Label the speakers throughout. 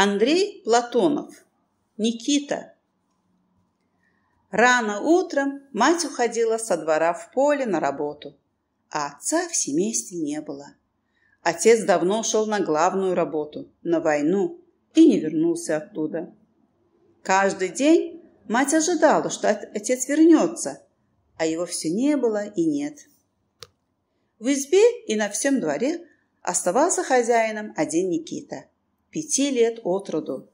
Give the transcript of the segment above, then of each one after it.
Speaker 1: Андрей Платонов. Никита. Рано утром мать уходила со двора в поле на работу, а отца в семействе не было. Отец давно ушел на главную работу, на войну, и не вернулся оттуда. Каждый день мать ожидала, что отец вернется, а его все не было и нет. В избе и на всем дворе оставался хозяином один Никита – пяти лет от роду.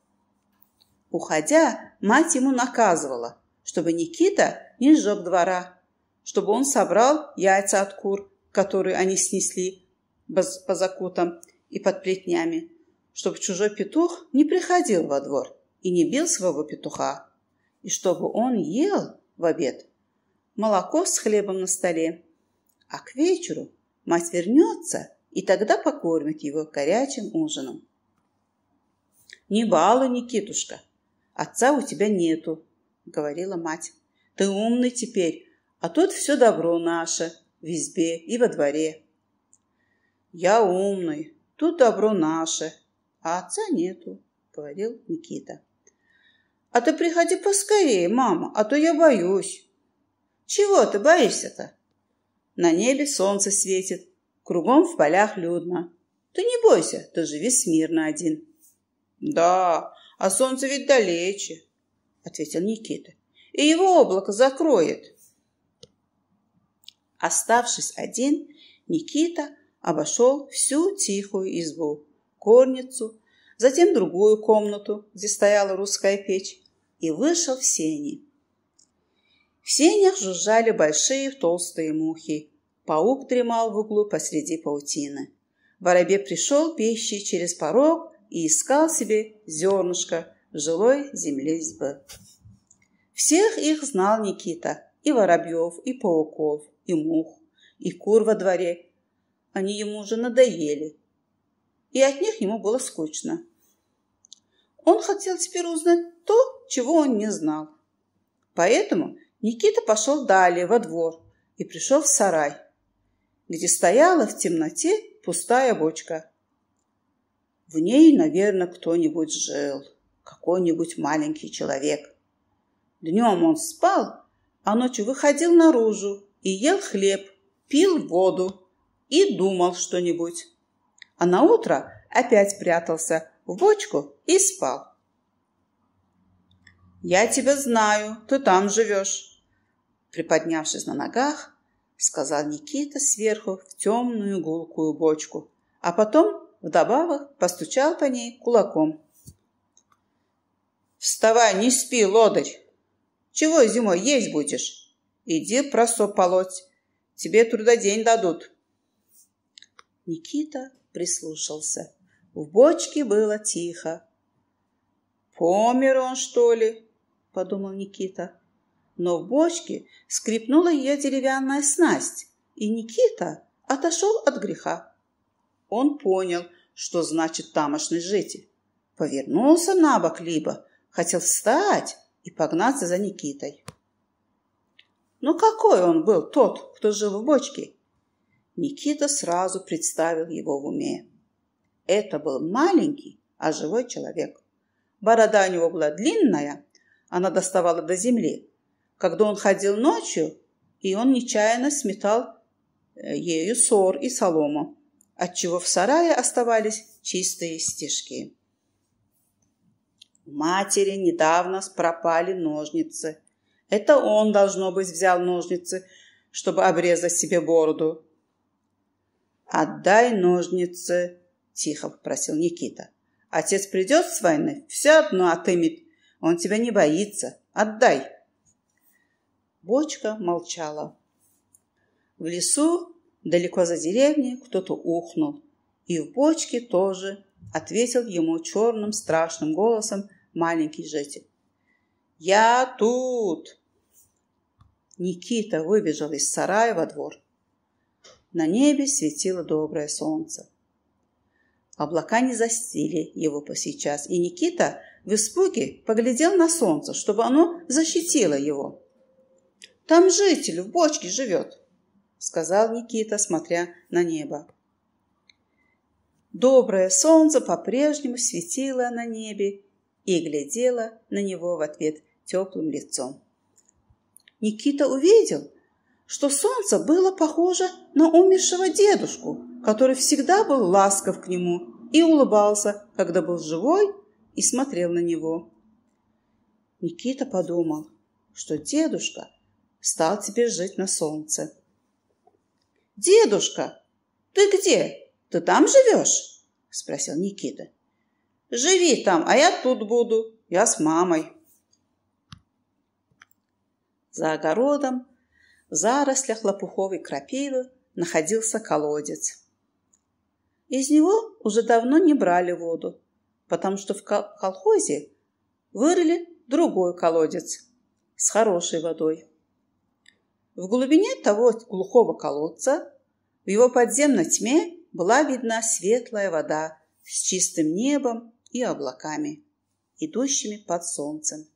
Speaker 1: Уходя, мать ему наказывала, чтобы Никита не сжег двора, чтобы он собрал яйца от кур, которые они снесли по закутам и под плетнями, чтобы чужой петух не приходил во двор и не бил своего петуха, и чтобы он ел в обед молоко с хлебом на столе. А к вечеру мать вернется и тогда покормит его горячим ужином. «Не балуй, Никитушка, отца у тебя нету», — говорила мать. «Ты умный теперь, а тут все добро наше, в избе и во дворе». «Я умный, тут добро наше, а отца нету», — говорил Никита. «А ты приходи поскорее, мама, а то я боюсь». «Чего ты боишься-то?» «На небе солнце светит, кругом в полях людно. Ты не бойся, ты живи смирно один». «Да, а солнце ведь далече», — ответил Никита. «И его облако закроет». Оставшись один, Никита обошел всю тихую избу, корницу, затем другую комнату, где стояла русская печь, и вышел в сени. В сенях жужжали большие толстые мухи. Паук дремал в углу посреди паутины. Воробей пришел пищей через порог и искал себе зернышко жилой земле избы. Всех их знал Никита, и воробьев, и пауков, и мух, и кур во дворе. Они ему уже надоели, и от них ему было скучно. Он хотел теперь узнать то, чего он не знал. Поэтому Никита пошел далее во двор и пришел в сарай, где стояла в темноте пустая бочка. В ней, наверное, кто-нибудь жил, какой-нибудь маленький человек. Днем он спал, а ночью выходил наружу и ел хлеб, пил воду и думал что-нибудь. А на утро опять прятался в бочку и спал. «Я тебя знаю, ты там живешь», — приподнявшись на ногах, сказал Никита сверху в темную гулкую бочку, а потом Вдобавок постучал по ней кулаком. «Вставай, не спи, лодырь! Чего зимой есть будешь? Иди просоп полоть, тебе трудодень дадут». Никита прислушался. В бочке было тихо. «Помер он, что ли?» – подумал Никита. Но в бочке скрипнула ее деревянная снасть, и Никита отошел от греха. Он понял, что значит тамошный житель. Повернулся на бок либо, хотел встать и погнаться за Никитой. Но какой он был тот, кто жил в бочке? Никита сразу представил его в уме. Это был маленький, а живой человек. Борода у него была длинная, она доставала до земли. Когда он ходил ночью, и он нечаянно сметал э, ею сор и солому отчего в сарае оставались чистые стежки. У матери недавно пропали ножницы. Это он, должно быть, взял ножницы, чтобы обрезать себе бороду. «Отдай ножницы», – тихо попросил Никита. «Отец придет с войны, все одно отымет. Он тебя не боится. Отдай». Бочка молчала. В лесу Далеко за деревней кто-то ухнул. И в бочке тоже ответил ему черным страшным голосом маленький житель. «Я тут!» Никита выбежал из сарая во двор. На небе светило доброе солнце. Облака не застили его по сейчас, и Никита в испуге поглядел на солнце, чтобы оно защитило его. «Там житель в бочке живет!» сказал Никита, смотря на небо. Доброе солнце по-прежнему светило на небе и глядело на него в ответ теплым лицом. Никита увидел, что солнце было похоже на умершего дедушку, который всегда был ласков к нему и улыбался, когда был живой и смотрел на него. Никита подумал, что дедушка стал теперь жить на солнце. Дедушка, ты где? Ты там живешь? Спросил Никита. Живи там, а я тут буду. Я с мамой. За огородом, в зарослях лопуховой крапивы находился колодец. Из него уже давно не брали воду, потому что в колхозе вырыли другой колодец с хорошей водой. В глубине того глухого колодца, в его подземной тьме, была видна светлая вода с чистым небом и облаками, идущими под солнцем.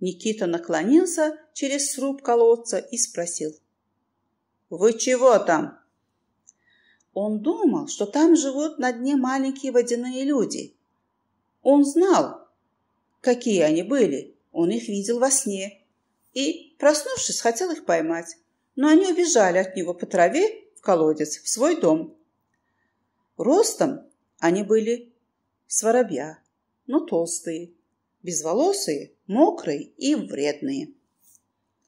Speaker 1: Никита наклонился через сруб колодца и спросил. «Вы чего там?» Он думал, что там живут на дне маленькие водяные люди. Он знал, какие они были. Он их видел во сне и, проснувшись, хотел их поймать. Но они убежали от него по траве в колодец, в свой дом. Ростом они были с воробья, но толстые, безволосые, мокрые и вредные.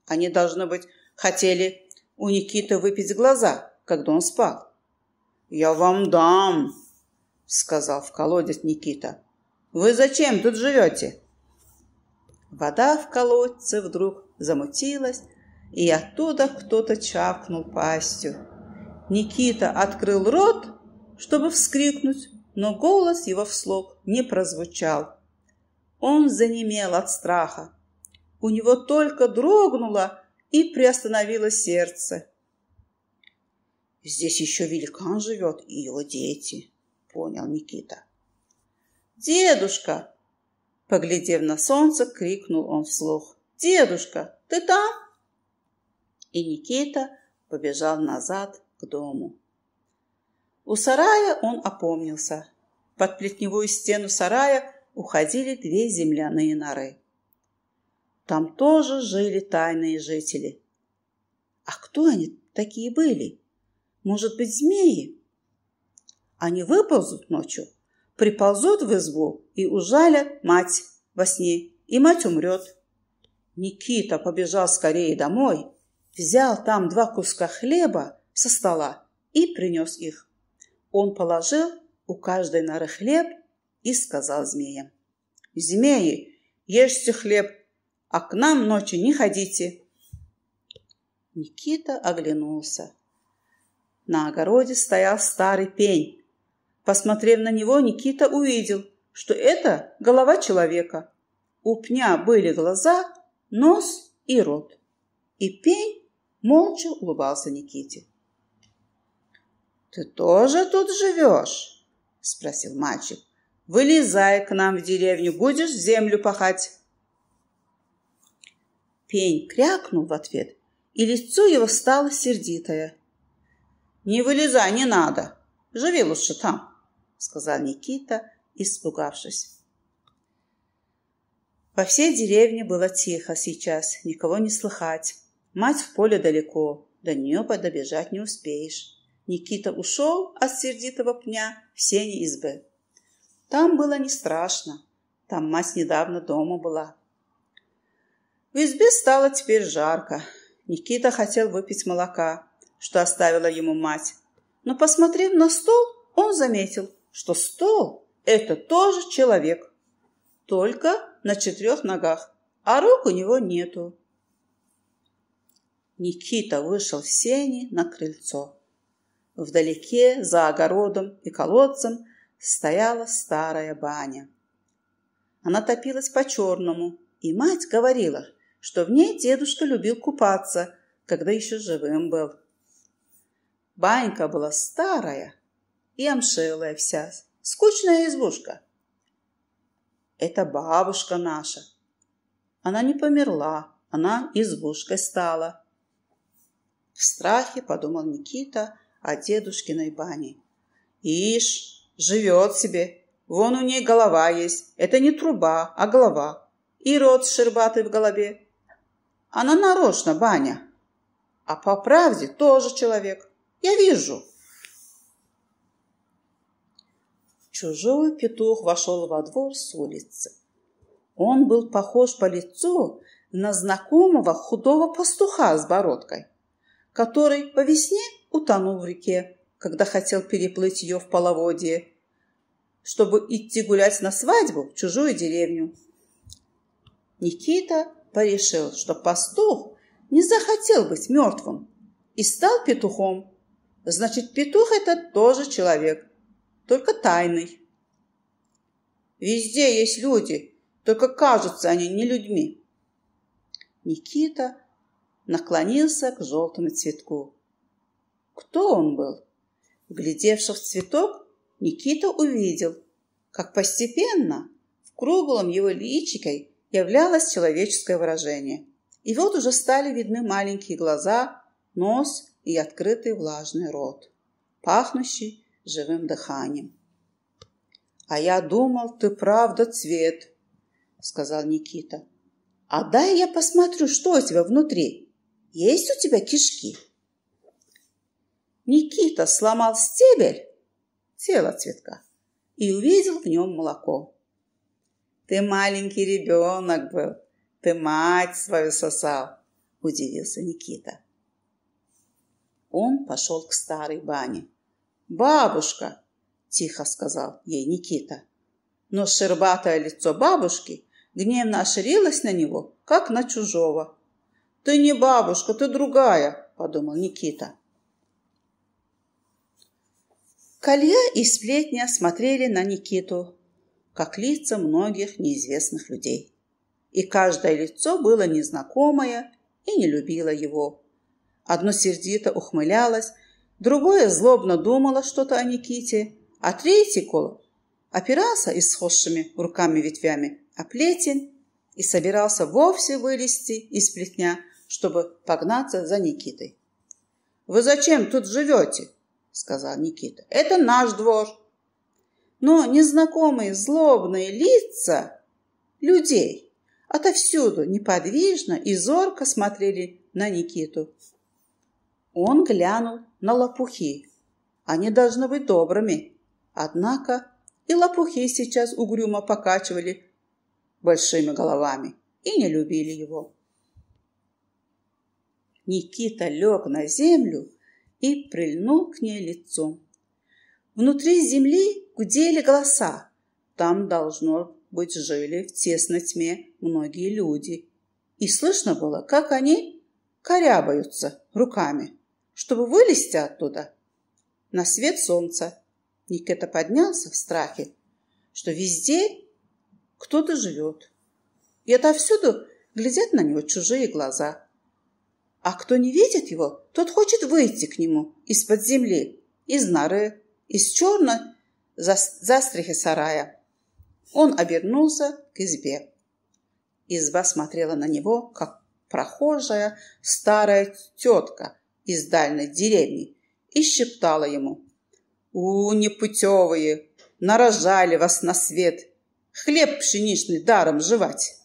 Speaker 1: Они, должно быть, хотели у Никиты выпить глаза, когда он спал. «Я вам дам», — сказал в колодец Никита. «Вы зачем тут живете?» Вода в колодце вдруг замутилась, и оттуда кто-то чавкнул пастью. Никита открыл рот, чтобы вскрикнуть, но голос его вслух не прозвучал. Он занемел от страха. У него только дрогнуло и приостановило сердце. «Здесь еще великан живет и его дети», — понял Никита. «Дедушка!» Поглядев на солнце, крикнул он вслух. «Дедушка, ты там?» И Никита побежал назад к дому. У сарая он опомнился. Под плетневую стену сарая уходили две земляные норы. Там тоже жили тайные жители. А кто они такие были? Может быть, змеи? Они выползут ночью, приползут в избу и ужалят мать во сне, и мать умрет. Никита побежал скорее домой, взял там два куска хлеба со стола и принес их. Он положил у каждой норы хлеб и сказал змеям. «Змеи, ешьте хлеб, а к нам ночью не ходите». Никита оглянулся. На огороде стоял старый пень. Посмотрев на него, Никита увидел, что это голова человека. У пня были глаза, нос и рот. И пень молча улыбался Никите. «Ты тоже тут живешь?» – спросил мальчик. «Вылезай к нам в деревню, будешь землю пахать». Пень крякнул в ответ, и лицо его стало сердитое. «Не вылезай, не надо. Живи лучше там», – сказал Никита, испугавшись. Во всей деревне было тихо сейчас, никого не слыхать. Мать в поле далеко, до нее подобежать не успеешь. Никита ушел от сердитого пня в сени избы. Там было не страшно, там мать недавно дома была. В избе стало теперь жарко. Никита хотел выпить молока, что оставила ему мать. Но, посмотрев на стол, он заметил, что стол – это тоже человек. Только на четырех ногах, а рук у него нету. Никита вышел в сени на крыльцо. Вдалеке, за огородом и колодцем, стояла старая баня. Она топилась по-черному, и мать говорила, что в ней дедушка любил купаться, когда еще живым был. Банька была старая и омшелая вся, скучная избушка – это бабушка наша. Она не померла, она избушкой стала. В страхе подумал Никита о дедушкиной бане. Ишь, живет себе. Вон у ней голова есть. Это не труба, а голова. И рот шербатый в голове. Она нарочно, баня. А по правде тоже человек. Я вижу. Чужой петух вошел во двор с улицы. Он был похож по лицу на знакомого худого пастуха с бородкой, который по весне утонул в реке, когда хотел переплыть ее в половодье, чтобы идти гулять на свадьбу в чужую деревню. Никита порешил, что пастух не захотел быть мертвым и стал петухом. Значит, петух этот тоже человек – только тайной. Везде есть люди, только кажутся они не людьми. Никита наклонился к желтому цветку. Кто он был? Глядевши в цветок, Никита увидел, как постепенно в круглом его личике являлось человеческое выражение. И вот уже стали видны маленькие глаза, нос и открытый влажный рот, пахнущий живым дыханием. «А я думал, ты правда цвет», — сказал Никита. «А дай я посмотрю, что у тебя внутри. Есть у тебя кишки?» Никита сломал стебель, тела цветка, и увидел в нем молоко. «Ты маленький ребенок был, ты мать свою сосал», — удивился Никита. Он пошел к старой бане. «Бабушка!» – тихо сказал ей Никита. Но шербатое лицо бабушки гневно оширилось на него, как на чужого. «Ты не бабушка, ты другая!» – подумал Никита. Колья и сплетня смотрели на Никиту, как лица многих неизвестных людей. И каждое лицо было незнакомое и не любило его. Одно сердито ухмылялось, другое злобно думало что-то о Никите, а третий коло опирался схожими руками ветвями о плетень и собирался вовсе вылезти из плетня, чтобы погнаться за Никитой. «Вы зачем тут живете?» — сказал Никита. «Это наш двор». Но незнакомые злобные лица людей отовсюду неподвижно и зорко смотрели на Никиту, он глянул на лопухи. Они должны быть добрыми. Однако и лопухи сейчас угрюмо покачивали большими головами и не любили его. Никита лег на землю и прильнул к ней лицом. Внутри земли гудели голоса. Там должно быть жили в тесной тьме многие люди. И слышно было, как они корябаются руками чтобы вылезти оттуда на свет солнца. Никита поднялся в страхе, что везде кто-то живет. И отовсюду глядят на него чужие глаза. А кто не видит его, тот хочет выйти к нему из-под земли, из норы, из черной застрихи сарая. Он обернулся к избе. Изба смотрела на него, как прохожая старая тетка из дальней деревни и шептала ему. «У, непутевые, нарожали вас на свет, хлеб пшеничный даром жевать!»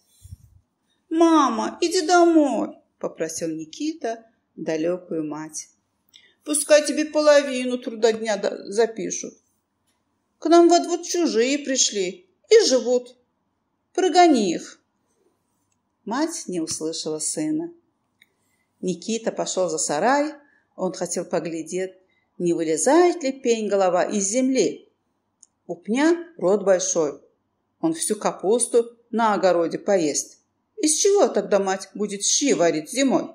Speaker 1: «Мама, иди домой!» – попросил Никита далекую мать. «Пускай тебе половину труда дня запишут. К нам во двор чужие пришли и живут. Прогони их!» Мать не услышала сына. Никита пошел за сарай. Он хотел поглядеть, не вылезает ли пень голова из земли. У пня рот большой. Он всю капусту на огороде поест. Из чего тогда мать будет щи варить зимой?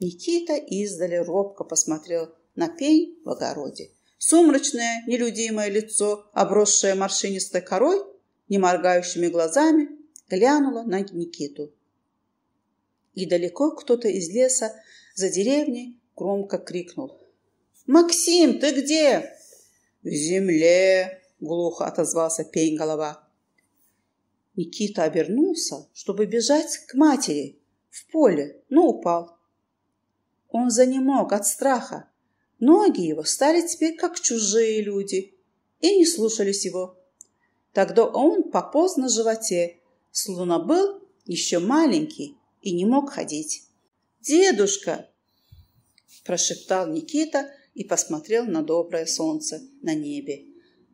Speaker 1: Никита издали робко посмотрел на пень в огороде. Сумрачное, нелюдимое лицо, обросшее морщинистой корой, не моргающими глазами, глянуло на Никиту. И далеко кто-то из леса за деревней громко крикнул. «Максим, ты где?» «В земле!» — глухо отозвался пень голова. Никита обернулся, чтобы бежать к матери в поле, но упал. Он занемог от страха. Ноги его стали теперь как чужие люди и не слушались его. Тогда он пополз на животе, словно был еще маленький и не мог ходить. «Дедушка!» – прошептал Никита и посмотрел на доброе солнце на небе.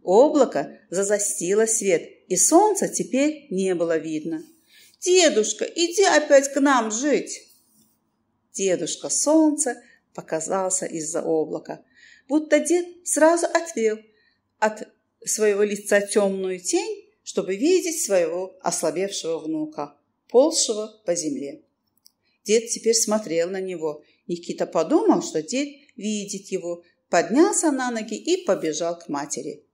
Speaker 1: Облако зазастило свет, и солнца теперь не было видно. «Дедушка, иди опять к нам жить!» Дедушка солнце показался из-за облака, будто дед сразу отвел от своего лица темную тень, чтобы видеть своего ослабевшего внука ползшего по земле. Дед теперь смотрел на него. Никита подумал, что дед видит его, поднялся на ноги и побежал к матери.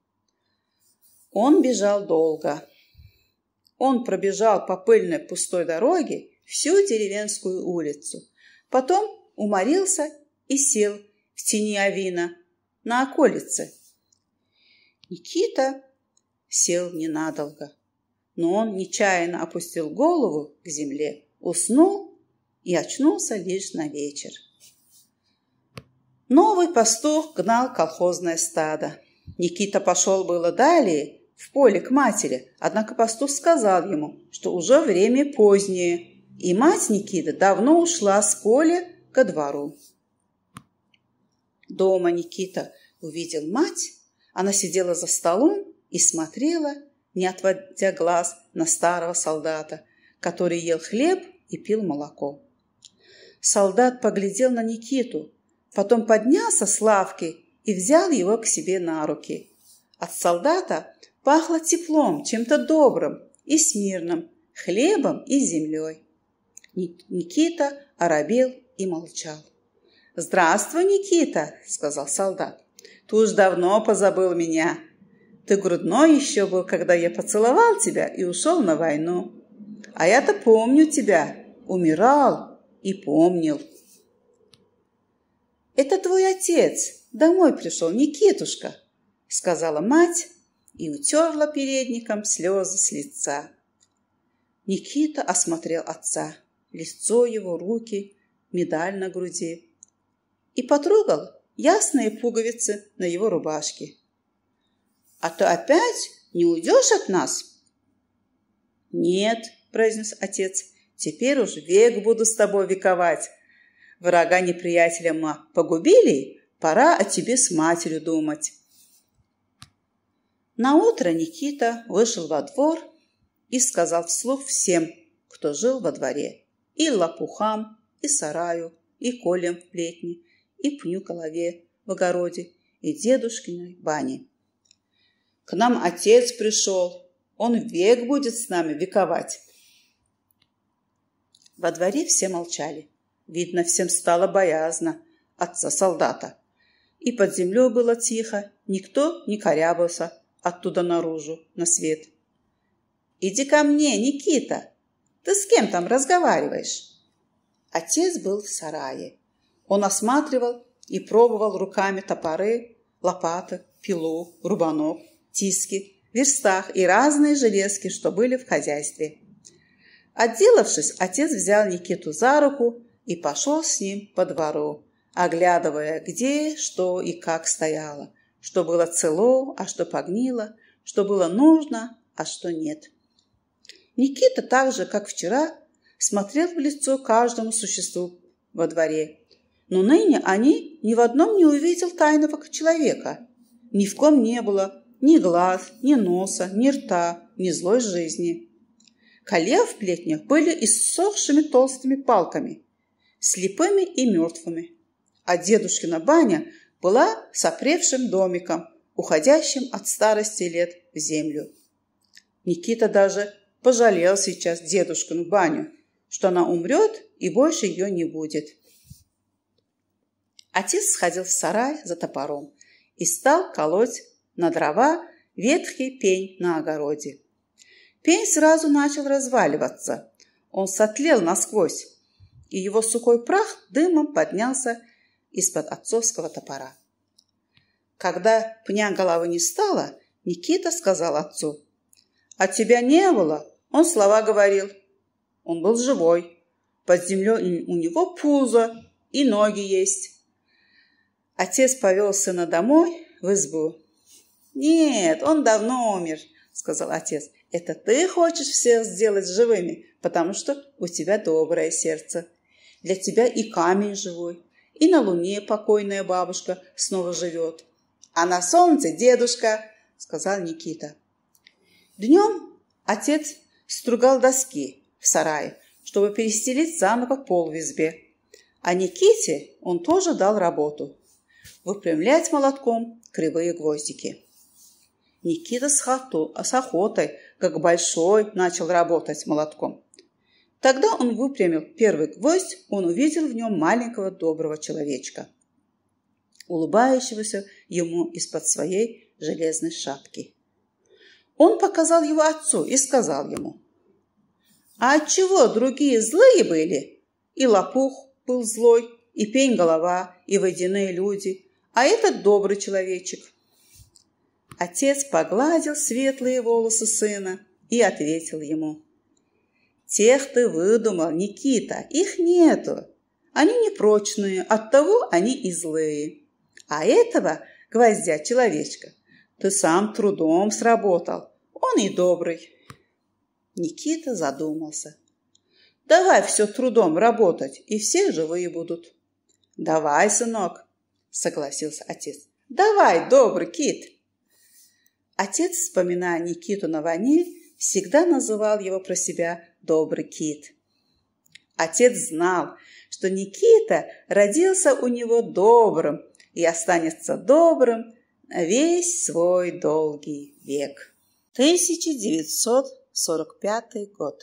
Speaker 1: Он бежал долго. Он пробежал по пыльной пустой дороге всю деревенскую улицу. Потом уморился и сел в тени авина на околице. Никита сел ненадолго но он нечаянно опустил голову к земле, уснул и очнулся лишь на вечер. Новый пастух гнал колхозное стадо. Никита пошел было далее, в поле к матери, однако пастух сказал ему, что уже время позднее, и мать Никиты давно ушла с поля ко двору. Дома Никита увидел мать, она сидела за столом и смотрела не отводя глаз на старого солдата, который ел хлеб и пил молоко. Солдат поглядел на Никиту, потом поднялся с лавки и взял его к себе на руки. От солдата пахло теплом, чем-то добрым и смирным, хлебом и землей. Никита оробел и молчал. «Здравствуй, Никита!» – сказал солдат. «Ты уж давно позабыл меня. Ты грудной еще был, когда я поцеловал тебя и ушел на войну. А я-то помню тебя, умирал и помнил. Это твой отец, домой пришел, Никитушка, сказала мать и утерла передником слезы с лица. Никита осмотрел отца, лицо его, руки, медаль на груди и потрогал ясные пуговицы на его рубашке. А то опять не уйдешь от нас?» «Нет», – произнес отец, – «теперь уж век буду с тобой вековать. Врага неприятеля мы погубили, пора о тебе с матерью думать». На утро Никита вышел во двор и сказал вслух всем, кто жил во дворе, и лопухам, и сараю, и колем в плетне, и пню голове в огороде, и дедушкиной бане. К нам отец пришел. Он век будет с нами вековать. Во дворе все молчали. Видно, всем стало боязно отца-солдата. И под землей было тихо, никто не корябался оттуда наружу, на свет. «Иди ко мне, Никита! Ты с кем там разговариваешь?» Отец был в сарае. Он осматривал и пробовал руками топоры, лопаты, пилу, рубанок тиски, верстах и разные железки, что были в хозяйстве. Отделавшись, отец взял Никиту за руку и пошел с ним по двору, оглядывая, где, что и как стояло, что было цело, а что погнило, что было нужно, а что нет. Никита так же, как вчера, смотрел в лицо каждому существу во дворе. Но ныне они ни в одном не увидел тайного человека. Ни в ком не было ни глаз, ни носа, ни рта, ни злой жизни. Коле в плетнях были иссохшими толстыми палками, слепыми и мертвыми. А дедушкина баня была сопревшим домиком, уходящим от старости лет в землю. Никита даже пожалел сейчас дедушкину баню, что она умрет и больше ее не будет. Отец сходил в сарай за топором и стал колоть на дрова ветхий пень на огороде. Пень сразу начал разваливаться. Он сотлел насквозь, и его сухой прах дымом поднялся из-под отцовского топора. Когда пня головы не стало, Никита сказал отцу. «А тебя не было?» Он слова говорил. Он был живой. Под землей у него пузо и ноги есть. Отец повел сына домой в избу, «Нет, он давно умер», — сказал отец. «Это ты хочешь всех сделать живыми, потому что у тебя доброе сердце. Для тебя и камень живой, и на луне покойная бабушка снова живет. А на солнце дедушка», — сказал Никита. Днем отец стругал доски в сарае, чтобы перестелить заново пол в избе. А Никите он тоже дал работу – выпрямлять молотком кривые гвоздики. Никита с, хото, с охотой, как большой, начал работать молотком. Тогда он выпрямил первый гвоздь, он увидел в нем маленького доброго человечка, улыбающегося ему из-под своей железной шапки. Он показал его отцу и сказал ему, «А чего другие злые были? И лопух был злой, и пень-голова, и водяные люди, а этот добрый человечек. Отец погладил светлые волосы сына и ответил ему. «Тех ты выдумал, Никита, их нету. Они непрочные, оттого они и злые. А этого гвоздя человечка ты сам трудом сработал, он и добрый». Никита задумался. «Давай все трудом работать, и все живые будут». «Давай, сынок», — согласился отец. «Давай, добрый кит». Отец, вспоминая Никиту на войне, всегда называл его про себя «добрый кит». Отец знал, что Никита родился у него добрым и останется добрым весь свой долгий век. 1945 год.